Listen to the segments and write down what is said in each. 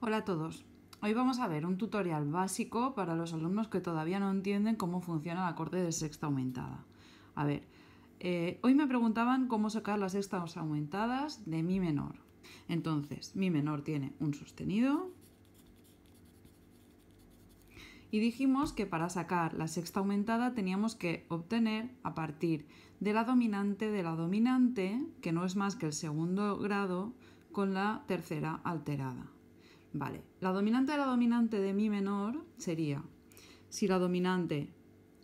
Hola a todos. Hoy vamos a ver un tutorial básico para los alumnos que todavía no entienden cómo funciona la corte de sexta aumentada. A ver, eh, hoy me preguntaban cómo sacar las sextas aumentadas de mi menor. Entonces, mi menor tiene un sostenido, y dijimos que para sacar la sexta aumentada teníamos que obtener a partir de la dominante de la dominante, que no es más que el segundo grado, con la tercera alterada. Vale, la dominante de la dominante de mi menor sería, si la dominante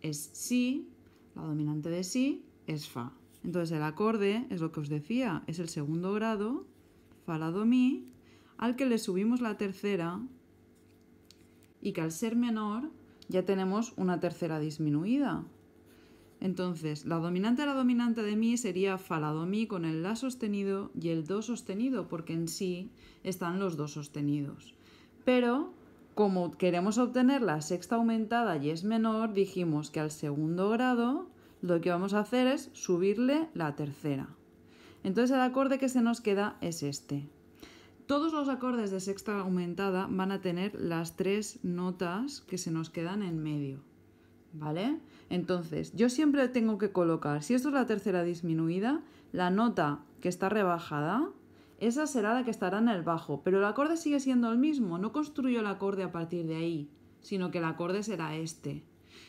es si, la dominante de si es fa. Entonces el acorde, es lo que os decía, es el segundo grado, fa la do mi, al que le subimos la tercera y que al ser menor ya tenemos una tercera disminuida. Entonces, la dominante a la dominante de mi sería fa la do mi con el la sostenido y el do sostenido, porque en sí están los dos sostenidos. Pero, como queremos obtener la sexta aumentada y es menor, dijimos que al segundo grado lo que vamos a hacer es subirle la tercera. Entonces el acorde que se nos queda es este. Todos los acordes de sexta aumentada van a tener las tres notas que se nos quedan en medio. ¿Vale? Entonces, yo siempre tengo que colocar, si esto es la tercera disminuida, la nota que está rebajada, esa será la que estará en el bajo, pero el acorde sigue siendo el mismo, no construyo el acorde a partir de ahí, sino que el acorde será este.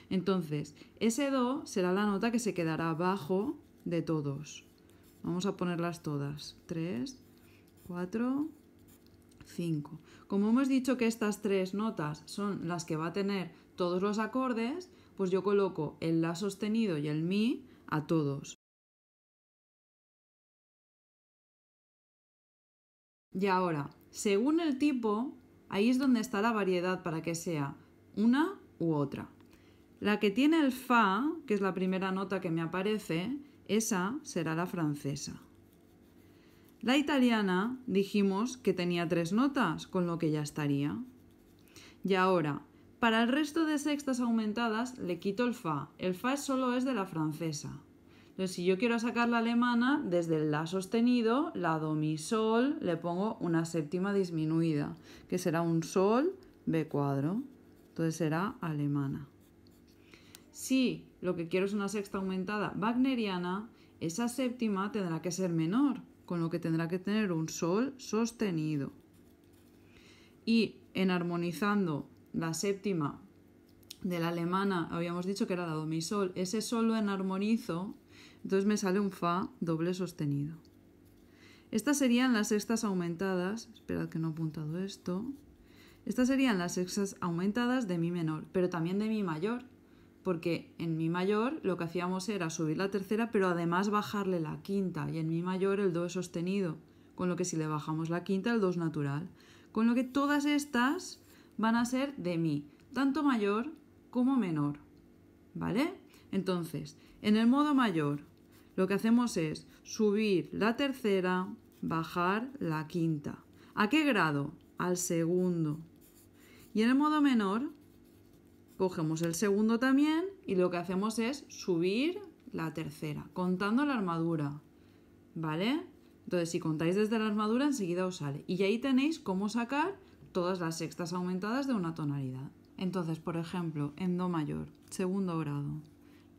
Entonces, ese do será la nota que se quedará abajo de todos. Vamos a ponerlas todas. 3, 4, como hemos dicho que estas tres notas son las que va a tener todos los acordes, pues yo coloco el La sostenido y el Mi a todos. Y ahora, según el tipo, ahí es donde está la variedad para que sea una u otra. La que tiene el Fa, que es la primera nota que me aparece, esa será la francesa. La italiana dijimos que tenía tres notas, con lo que ya estaría. Y ahora, para el resto de sextas aumentadas le quito el fa. El fa solo es de la francesa. Entonces, si yo quiero sacar la alemana, desde el la sostenido, la do mi sol, le pongo una séptima disminuida, que será un sol b cuadro. Entonces será alemana. Si lo que quiero es una sexta aumentada wagneriana, esa séptima tendrá que ser menor, con lo que tendrá que tener un sol sostenido. Y en armonizando la séptima de la alemana, habíamos dicho que era dado mi sol, ese sol lo enarmonizo, entonces me sale un fa doble sostenido. Estas serían las sextas aumentadas, esperad que no he apuntado esto, estas serían las sextas aumentadas de mi menor, pero también de mi mayor, porque en mi mayor lo que hacíamos era subir la tercera, pero además bajarle la quinta, y en mi mayor el do es sostenido, con lo que si le bajamos la quinta, el do es natural. Con lo que todas estas van a ser de mi, tanto mayor como menor, ¿vale? Entonces, en el modo mayor, lo que hacemos es subir la tercera, bajar la quinta. ¿A qué grado? Al segundo. Y en el modo menor, cogemos el segundo también y lo que hacemos es subir la tercera, contando la armadura, ¿vale? Entonces, si contáis desde la armadura, enseguida os sale. Y ahí tenéis cómo sacar todas las sextas aumentadas de una tonalidad. Entonces, por ejemplo, en Do mayor, segundo grado,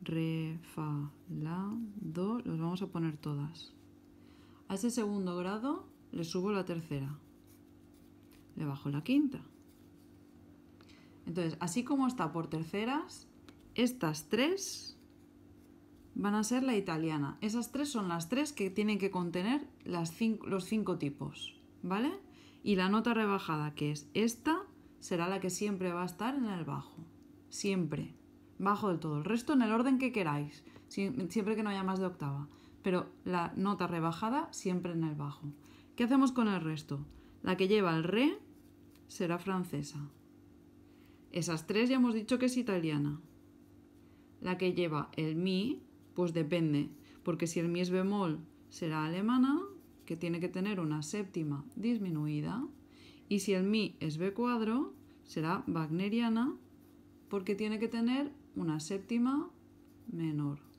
Re, Fa, La, Do, los vamos a poner todas. A ese segundo grado le subo la tercera, le bajo la quinta, entonces, así como está por terceras, estas tres van a ser la italiana. Esas tres son las tres que tienen que contener los cinco tipos, ¿vale? Y la nota rebajada, que es esta, será la que siempre va a estar en el bajo. Siempre. Bajo del todo. El resto en el orden que queráis. Siempre que no haya más de octava. Pero la nota rebajada siempre en el bajo. ¿Qué hacemos con el resto? La que lleva el re será francesa. Esas tres ya hemos dicho que es italiana. La que lleva el mi, pues depende, porque si el mi es bemol será alemana, que tiene que tener una séptima disminuida, y si el mi es b cuadro, será wagneriana, porque tiene que tener una séptima menor.